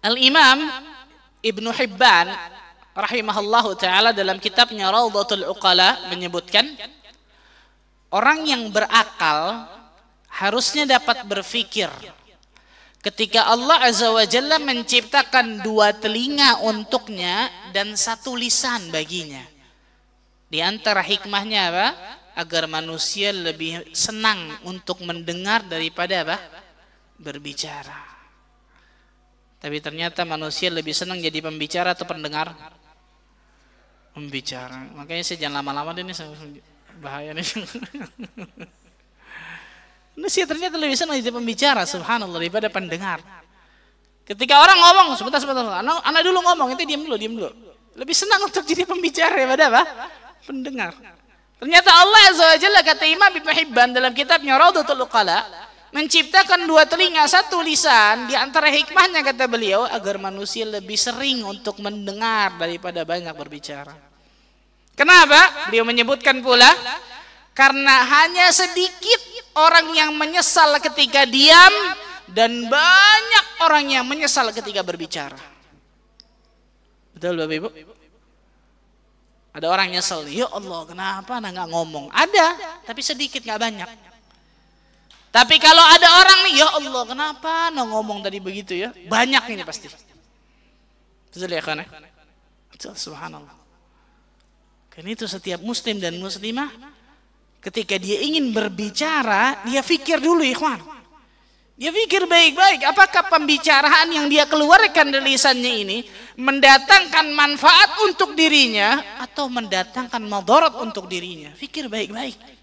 Al-Imam Ibn Hibban rahimahallahu taala dalam kitabnya Raudhatul Uqala menyebutkan orang yang berakal harusnya dapat berfikir. ketika Allah Azza wa Jalla menciptakan dua telinga untuknya dan satu lisan baginya. Di antara hikmahnya apa? Agar manusia lebih senang untuk mendengar daripada apa? Berbicara. Tapi ternyata manusia lebih senang jadi pembicara atau pendengar? Pembicara. Makanya saya jangan lama-lama ini bahaya nih. Manusia ternyata lebih senang jadi pembicara, subhanallah, daripada pendengar. Ketika orang ngomong, sebentar, sebentar, sebentar. Anak, anak dulu ngomong, itu diam dulu, diam dulu. Lebih senang untuk jadi pembicara daripada apa? Pendengar. Ternyata Allah Azza wa Jalla kata Imam Ibn Hibban dalam kitabnya Raudatul Uqala, menciptakan dua telinga satu lisan di antara hikmahnya kata beliau agar manusia lebih sering untuk mendengar daripada banyak berbicara. Kenapa? Beliau menyebutkan pula karena hanya sedikit orang yang menyesal ketika diam dan banyak orang yang menyesal ketika berbicara. Betul Bapak Ibu? Ada orang nyesel, ya Allah kenapa anak nggak ngomong? Ada, tapi sedikit nggak banyak. Tapi kalau ada orang nih, ya Allah, kenapa no ngomong tadi begitu ya? Banyak ini pasti. Betul ya kan? Subhanallah. Kan itu setiap muslim dan muslimah ketika dia ingin berbicara, dia pikir dulu ikhwan. Dia pikir baik-baik, apakah pembicaraan yang dia keluarkan dari lisannya ini mendatangkan manfaat untuk dirinya atau mendatangkan madarat untuk dirinya? Pikir baik-baik.